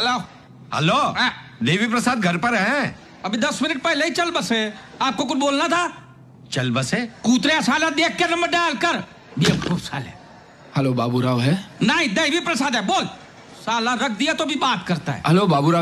hello hello देवी प्रसाद घर पर है अभी दस मिनट पहले ही चल बसे आपको कुछ बोलना था चल बसे कूतरे साला देख के नंबर डाल कर हेलो हेलो राव है नहीं देवी प्रसाद है बोल साला रख दिया तो भी बात करता है हेलो बाबूराव